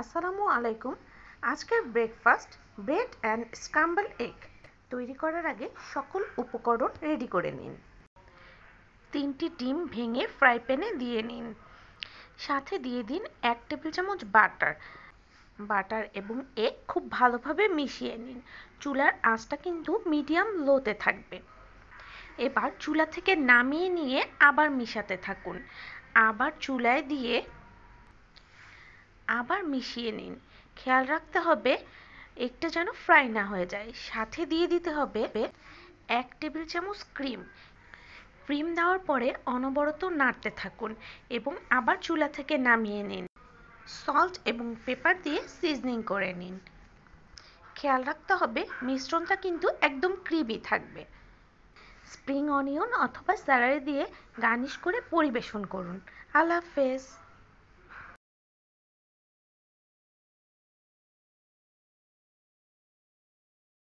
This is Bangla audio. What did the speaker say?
আসসালামু আলাইকুম আজকের breakfast bread and scramble egg তৈরি করার আগে সকল উপকরণ রেডি করে নিন তিনটি ডিম ভেঙে ফ্রাই প্যানে দিয়ে নিন সাথে দিয়ে দিন এক টেবিল চামচ বাটার বাটার এবং এগ খুব ভালোভাবে মিশিয়ে নিন চুলার আঁচটা কিন্তু মিডিয়াম লোতে থাকবে এবার চুলা থেকে নামিয়ে নিয়ে আবার মিশাতে থাকুন আবার চুলায় দিয়ে আবার মিশিয়ে নিন খেয়াল রাখতে হবে একটা যেন ফ্রাই না হয়ে যায় সাথে দিয়ে দিতে হবে এক টেবিল চামচ ক্রিম ক্রিম দেওয়ার পরে অনবরত নাড়তে থাকুন এবং আবার চুলা থেকে নামিয়ে নিন সল্ট এবং পেপার দিয়ে সিজনিং করে নিন খেয়াল রাখতে হবে মিশ্রণটা কিন্তু একদম ক্রিমি থাকবে স্প্রিং অনিয়ন অথবা স্যালারি দিয়ে গার্নিশ করে পরিবেশন করুন আল্লাহ হাফেজ